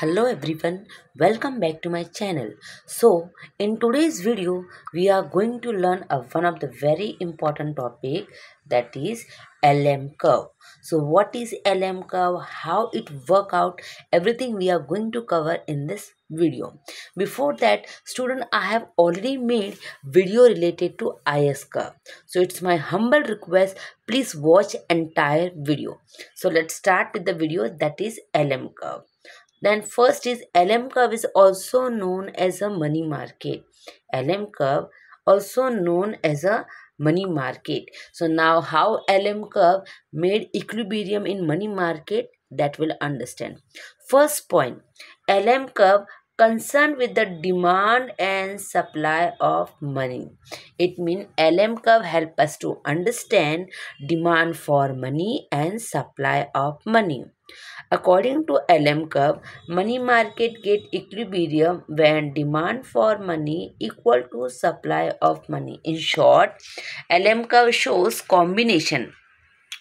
hello everyone welcome back to my channel so in today's video we are going to learn a, one of the very important topic that is lm curve so what is lm curve how it work out everything we are going to cover in this video before that student i have already made video related to is curve so it's my humble request please watch entire video so let's start with the video that is lm curve then first is LM curve is also known as a money market. LM curve also known as a money market. So now how LM curve made equilibrium in money market that will understand. First point LM curve concerned with the demand and supply of money. It means LM curve help us to understand demand for money and supply of money. According to LM curve, money market get equilibrium when demand for money equal to supply of money. In short, LM curve shows combination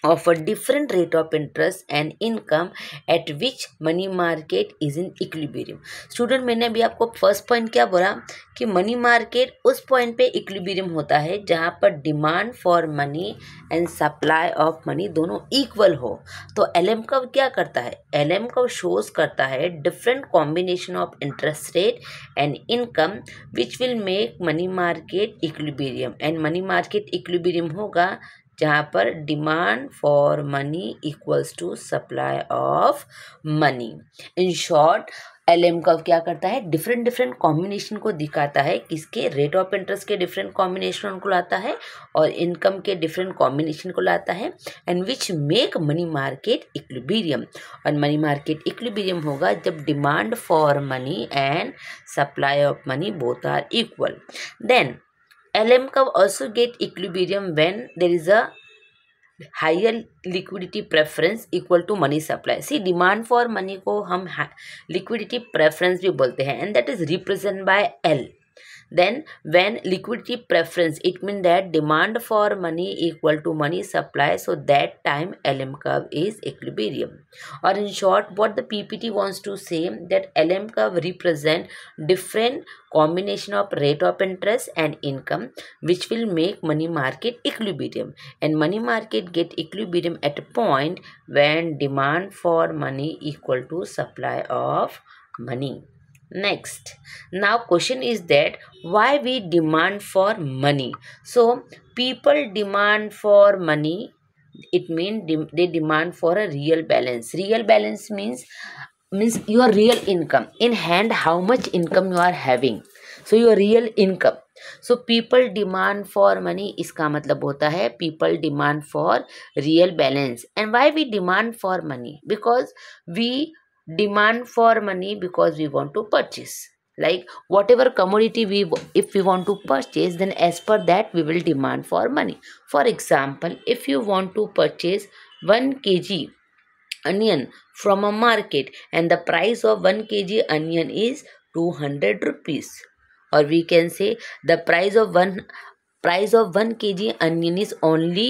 of a different rate of interest and income at which money market is in equilibrium student मैंने अभी आपको first point क्या बोला कि money market उस point पे equilibrium होता है जहाँ पर demand for money and supply of money दोनों इक्वल हो तो एल एम कब क्या करता है एल एम कब शोज करता है different combination of interest rate and income which will make money market equilibrium and money market equilibrium होगा जहाँ पर demand for money equals to supply of money in short L M curve क्या करता है different different combination को दिखाता है किसके रेट ऑफ इंटरेस्ट के डिफरेंट कॉम्बिनेशन को लाता है और इनकम के डिफरेंट कॉम्बिनेशन को लाता है and which make money market equilibrium और मनी मार्केट इक्लिबीरियम होगा जब demand for money and supply of money both are equal then LM curve also get equilibrium when there is a higher liquidity preference equal to money supply see demand for money को हम liquidity preference भी बोलते हैं and that is represent by L then when liquidity preference it means that demand for money equal to money supply so that time lm curve is equilibrium or in short what the ppt wants to say that lm curve represent different combination of rate of interest and income which will make money market equilibrium and money market get equilibrium at a point when demand for money equal to supply of money next now question is that why we demand for money so people demand for money it means de they demand for a real balance real balance means means your real income in hand how much income you are having so your real income so people demand for money इसका मतलब होता है people demand for real balance and why we demand for money because we demand for money because we want to purchase like whatever commodity we if we want to purchase then as per that we will demand for money for example if you want to purchase 1 kg onion from a market and the price of 1 kg onion is 200 rupees or we can say the price of one price of 1 kg onion is only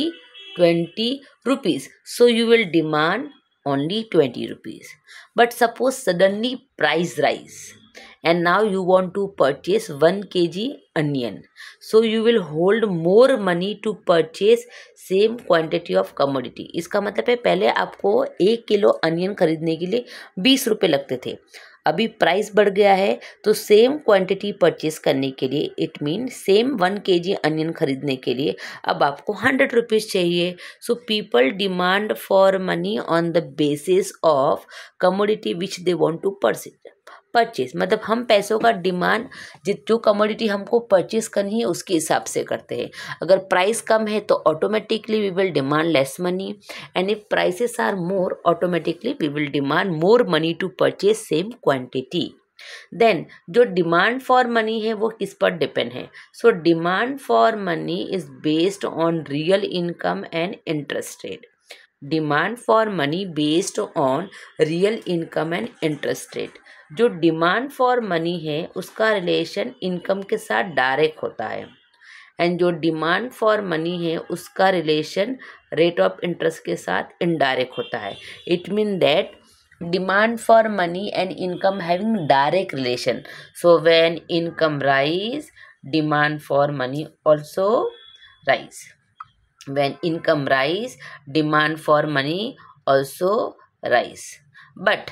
20 rupees so you will demand only 20 rupees but suppose suddenly price rise and now you want to purchase 1 kg onion so you will hold more money to purchase same quantity of commodity इसका मतलब है पहले आपको एक kilo onion खरीदने के लिए बीस रुपये लगते थे अभी प्राइस बढ़ गया है तो सेम क्वांटिटी परचेस करने के लिए इट मीन सेम वन के जी अनियन खरीदने के लिए अब आपको हंड्रेड रुपीज़ चाहिए so people demand for money on the basis of commodity which they want to purchase purchase मतलब हम पैसों का डिमांड जो कमोडिटी हमको परचेज करनी है उसके हिसाब से करते हैं अगर प्राइस कम है तो automatically we will demand less money and if prices are more automatically we will demand more money to purchase same quantity then जो डिमांड फॉर मनी है वो किस पर डिपेंड है so demand for money is based on real income and interest rate demand for money based on real income and interest rate जो demand for money है उसका relation income के साथ डायरेक्ट होता है एंड जो डिमांड फॉर मनी है उसका रिलेशन रेट ऑफ इंटरेस्ट के साथ इनडायरेक्ट होता है it mean that demand for money and income having direct relation so when income rise demand for money also rise when income rise demand for money also rise but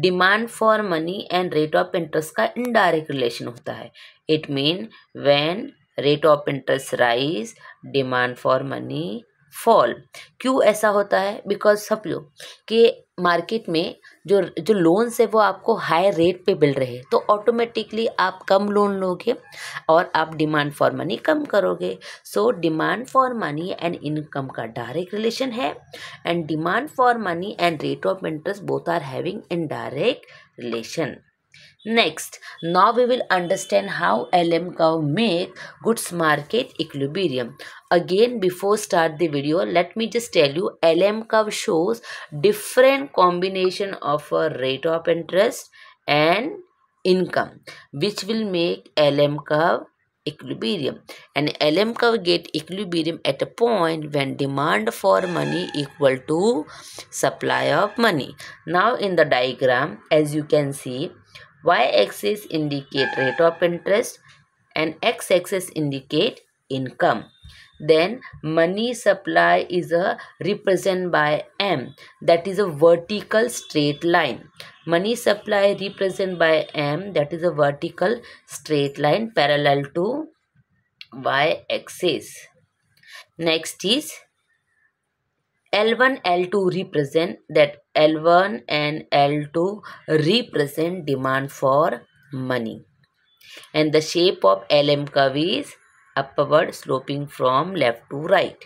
demand for money and rate of interest का indirect relation होता है it mean when rate of interest rise demand for money fall क्यों ऐसा होता है because लोग कि market में जो जो लोन्स है वो आपको हाई रेट पे मिल रहे हैं तो ऑटोमेटिकली आप कम लोन लोगे और आप डिमांड फॉर मनी कम करोगे so demand for money and income का डायरेक्ट रिलेशन है and demand for money and rate of interest both are having indirect relation Next, now we will understand how LM curve make goods market equilibrium. Again, before start the video, let me just tell you LM curve shows different combination of a rate of interest and income which will make LM curve equilibrium and LM curve get equilibrium at a point when demand for money equal to supply of money. Now in the diagram as you can see y-axis indicate rate of interest and x-axis indicate income then money supply is a represent by m that is a vertical straight line money supply represent by m that is a vertical straight line parallel to y axis next is L1, L2 represent that L1 and L2 represent demand for money. And the shape of LM curve is upward sloping from left to right.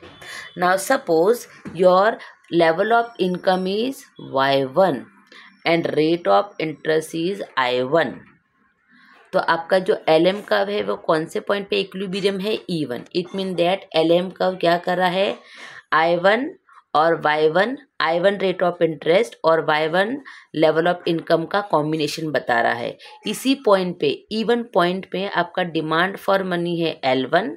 Now suppose your level of income is Y1 and rate of interest is I1. तो आपका जो L M curve है वो कौन से point पे equilibrium है E one it mean that L M curve क्या कर रहा है आई वन और Y one I one rate of interest और Y one level of income का कॉम्बिनेशन बता रहा है इसी पॉइंट पे इवन पॉइंट पे आपका डिमांड फॉर मनी है L one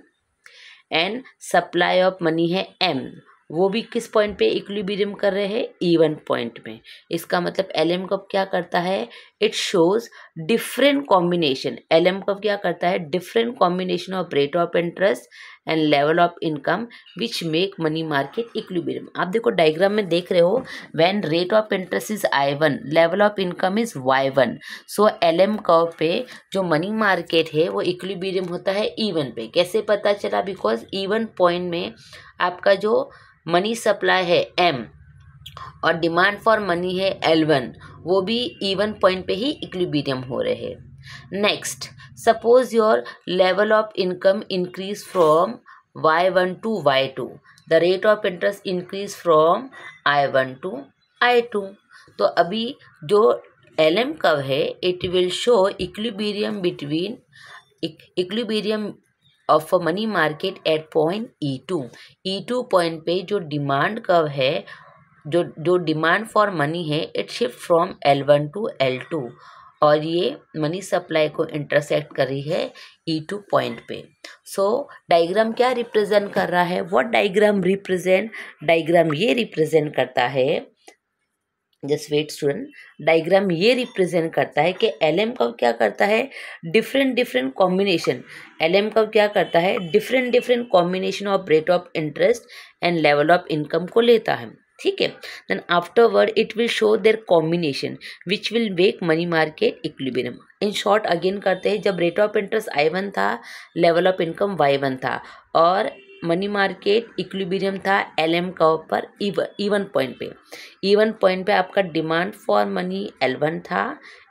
and supply of money है एम वो भी किस पॉइंट पे इक्विलिब्रियम कर रहे हैं ई वन पॉइंट में इसका मतलब एल एम कब क्या करता है it shows different combination L M curve क्या करता है different combination of rate of interest and level of income which make money market equilibrium आप देखो डायग्राम में देख रहे हो when rate of interest is I one level of income is Y one so L M curve पे जो money market है वो इक्विलिब्रियम होता है ईवन e पे कैसे पता चला बिकॉज ईवन पॉइंट में आपका जो मनी सप्लाई है एम और डिमांड फॉर मनी है एल वन वो भी ई वन पॉइंट पे ही इक्विबीरियम हो रहे हैं next suppose your level of income increase from Y one to Y two the rate of interest increase from I one to I two तो अभी जो एल एम कव है it will show equilibrium between equilibrium of money market at point E two E two point पे जो demand curve है जो जो demand for money है it shift from L one to L to और ये money supply को intersect कर रही है ई टू पॉइंट पे सो so, डायग्राम क्या रिप्रेजेंट कर रहा है व्हाट डायग्राम रिप्रेजेंट डायग्राम ये रिप्रेजेंट करता है जस्ट वेट स्टूडेंट डायग्राम ये रिप्रेजेंट करता है कि एल एम कब क्या करता है different different combination L M curve क्या करता है different different combination of rate of interest and level of income को लेता है ठीक है then afterward it will show their combination which will make money market equilibrium in short again करते हैं जब rate of interest I one था level of income Y one था और मनी मार्केट इक्विलिब्रियम था एल एम का ऊपर E one point पे ईवन e पॉइंट पे आपका demand for money L one था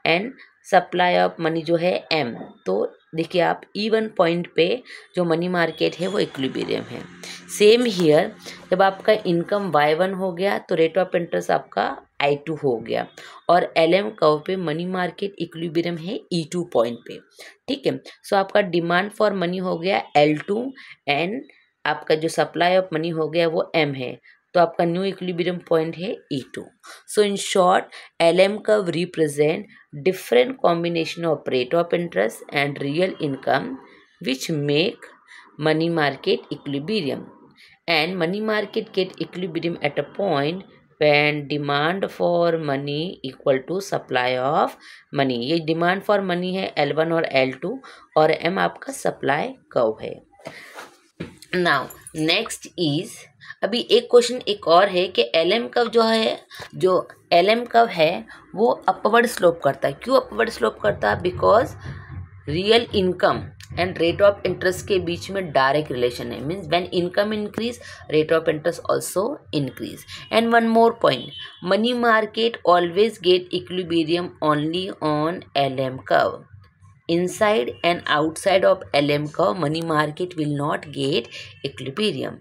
एंड सप्लाई ऑफ मनी जो है एम तो देखिए आप ई वन पॉइंट पे जो मनी मार्केट है वो इक्विबेरियम है सेम हियर जब आपका इनकम वाई वन हो गया तो रेट ऑफ इंटरेस्ट आपका आई टू हो गया और एल एम कव पे मनी मार्केट इक्विबेरियम है ई टू पॉइंट पे ठीक है सो आपका डिमांड फॉर मनी हो गया एल टू एंड आपका जो सप्लाई ऑफ मनी हो गया वो एम है तो आपका न्यू इक्विबेरियम पॉइंट है E two so in short L M curve represent different combination of rate of interest and real income which make money market equilibrium and money market get equilibrium at a point when demand for money equal to supply of money ये demand for money है L1 और L2 और M आपका supply curve है now next is अभी एक question एक और है कि एल एम कव जो है जो एल एम कव है वो अपवर्ड स्लोप करता है क्यों अपवर्ड स्लोप करता है because real income and rate of interest के बीच में डायरेक्ट रिलेशन है means when income increase rate of interest also increase and one more point money market always get equilibrium only on L M inside inside and outside of LM curve money market will not get equilibrium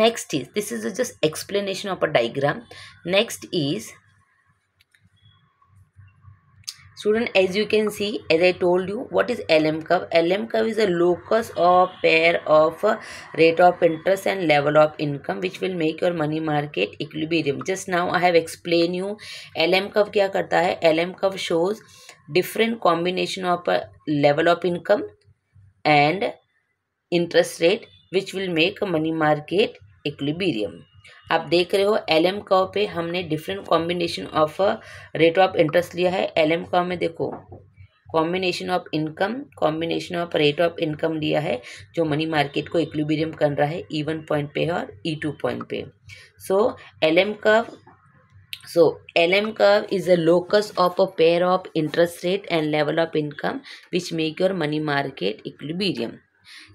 next is this is just explanation of a diagram next is student as you can see as i told you what is lm curve lm curve is a locus of pair of rate of interest and level of income which will make your money market equilibrium just now i have explained you lm curve kya karta hai lm curve shows different combination of a level of income and interest rate which will make a money market equilibrium आप देख रहे हो L M curve पे हमने different combination of rate of interest लिया है L M curve में देखो combination of income combination of rate of income लिया है जो मनी मार्केट को इक्विबेरियम कर रहा है ई वन पॉइंट पे और ई टू पॉइंट पे सो L M curve so L M curve is a locus of a pair of interest rate and level of income which make your money market equilibrium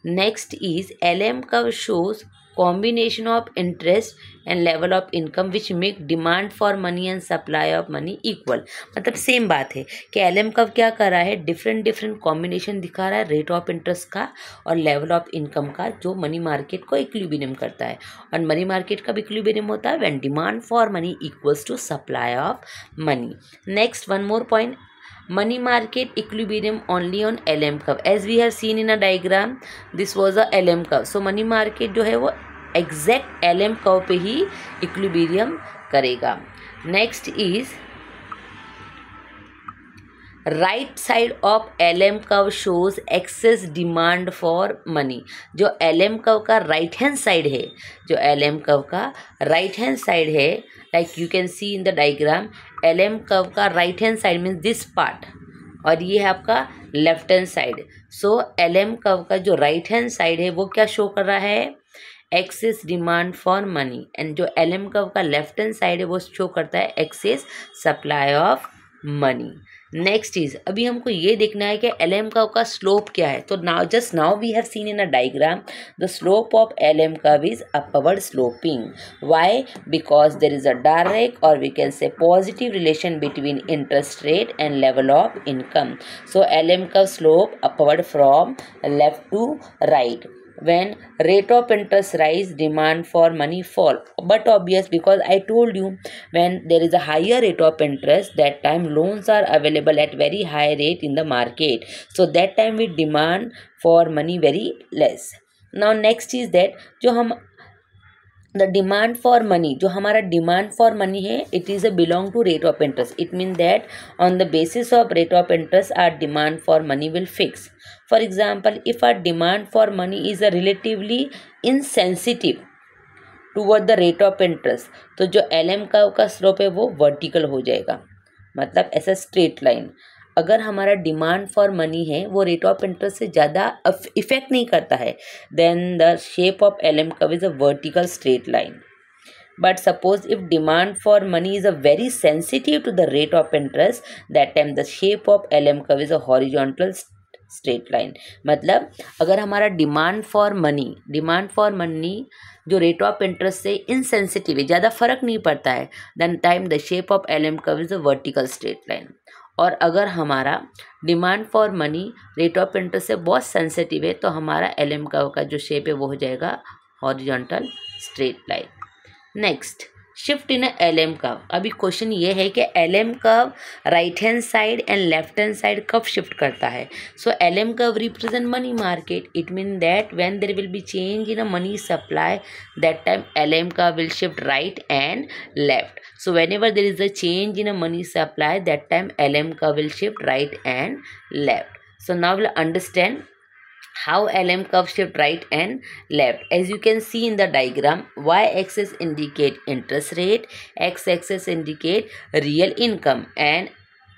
next is L M curve shows combination of interest and level of income which make demand for money and supply of money equal मतलब same बात है कि L M curve क्या कर रहा है different different combination दिखा रहा है रेट ऑफ इंटरेस्ट का और लेवल ऑफ इनकम का जो मनी मार्केट को इक्लिबिनियम करता है और मनी मार्केट का इक्लिबिनियम होता है when demand for money equals to supply of money next one more point money market equilibrium only on L M curve as we have seen in a diagram this was a L M curve so money market जो है वो exact L M curve पे ही equilibrium करेगा next is right side of L M curve shows excess demand for money जो L M curve का right hand side है जो एल एम कव का राइट हैंड साइड है like you can see in the diagram L M curve का right hand side means this part और ये है आपका left hand side so L M curve का जो राइट हैंड साइड है वो क्या शो कर रहा है excess demand for money and जो एल एम कव का लेफ्ट हैंड साइड है वो शो करता है excess supply of money next is अभी हमको ये देखना है कि एल एम का का स्लोप क्या है तो now just now we have seen in a diagram the slope of L M curve is upward sloping why because there is a direct और we can say positive relation between interest rate and level of income so L M का slope upward from left to right when rate of interest rise demand for money fall but obvious because i told you when there is a higher rate of interest that time loans are available at very high rate in the market so that time we demand for money very less now next is that जो हम the demand for money जो हमारा demand for money है it is a belong to rate of interest it mean that on the basis of rate of interest our demand for money will fix for example if our demand for money is a relatively insensitive toward the rate of interest तो जो L M का slope है वो vertical हो जाएगा मतलब ऐसा straight line अगर हमारा डिमांड फॉर मनी है वो रेट ऑफ इंटरेस्ट से ज़्यादा इफेक्ट नहीं करता है then the shape of L M curve is a vertical straight line suppose if demand for money is a very sensitive to the rate of interest that time the shape of L M curve is a horizontal straight line मतलब अगर हमारा demand for money demand for money जो rate of interest से insensitive है ज़्यादा फर्क नहीं पड़ता है then time the shape of L M curve is a vertical straight line और अगर हमारा demand for money rate of interest से बहुत सेंसिटिव है तो हमारा एल एम का का जो शेप है वो हो जाएगा horizontal straight line next shift in L M curve अभी क्वेश्चन ये है कि L M curve right hand side and left hand side कब शिफ्ट करता है so L M curve represent money market it mean that when there will be change in a money supply that time L M curve will shift right and left So whenever there is a change in a money supply, that time LM curve will shift right and left. So now we'll understand how LM curve shift right and left. As you can see in the diagram, y-axis indicate interest rate, x-axis indicate real income and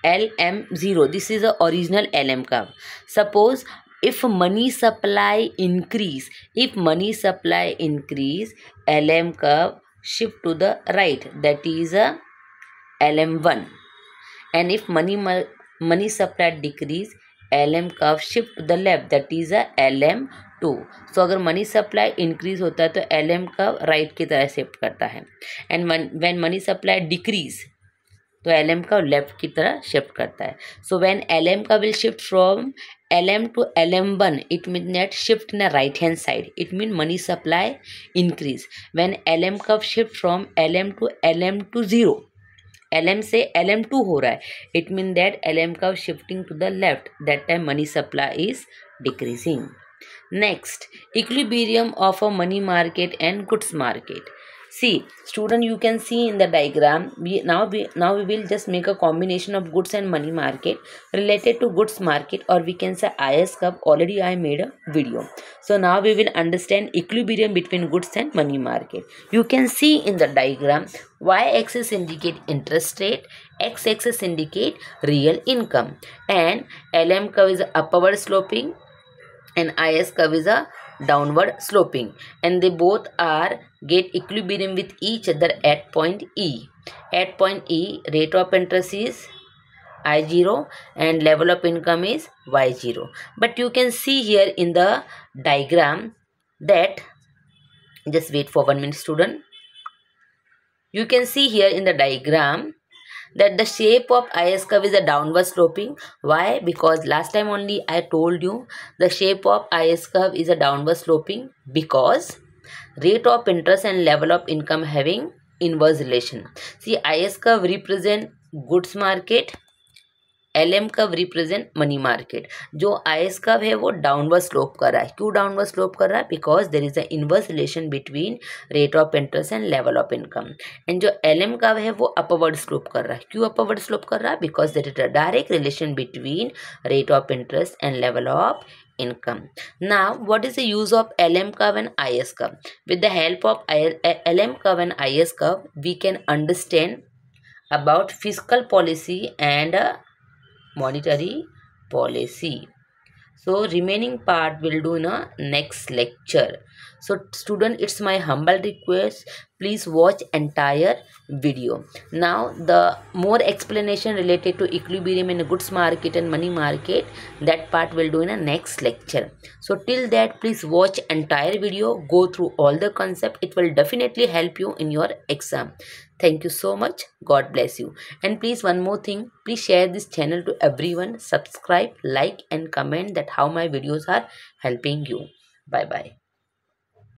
LM0. This is the original LM curve. Suppose if money supply increase, if money supply increase, LM curve shift to the right that is a lm1 and if money money supply decrease lm curve shift to the left that is a lm2 so अगर money supply increase होता है तो lm curve right की तरह shift करता है and when money supply decrease तो L M का लेफ्ट की तरह शिफ्ट करता है सो वैन एल एम का will shift from L M to L M one it mean that shift in right hand side it mean money supply increase L M curve shift from L M to L M two zero L M से L M two हो रहा है it mean that M curve shifting to the left that time money supply is decreasing next equilibrium of a money market and goods market see student you can see in the diagram we now we now we will just make a combination of goods and money market related to goods market or we can say is curve already i made a video so now we will understand equilibrium between goods and money market you can see in the diagram y-axis indicate interest rate x-axis indicate real income and lm curve is upward sloping and is curve is a downward sloping and they both are get equilibrium with each other at point E. At point E, rate of interest is I0 and level of income is Y0. But you can see here in the diagram that, just wait for one minute student. You can see here in the diagram that the shape of IS curve is a downward sloping. Why? Because last time only I told you the shape of IS curve is a downward sloping because rate of interest and level of income having inverse relation see I S curve represent goods market L M curve represent money market जो I S कव है वो डाउनवर्स slope कर रहा है क्यों डाउनवर्स slope कर रहा है because there is a inverse relation between rate of interest and level of income and जो एल एम कव है वो अपवर्ड स्लोप कर रहा है क्यों अपवर्ड स्लोप कर रहा है because there is a direct relation between rate of interest and level of income. Now, what is the use of LM curve and IS curve? With the help of eh, LM curve and IS curve, we can understand about fiscal policy and uh, monetary policy so remaining part we'll do in a next lecture so student it's my humble request please watch entire video now the more explanation related to equilibrium in goods market and money market that part we'll do in a next lecture so till that please watch entire video go through all the concept it will definitely help you in your exam Thank you so much. God bless you. And please one more thing. Please share this channel to everyone. Subscribe, like and comment that how my videos are helping you. Bye-bye.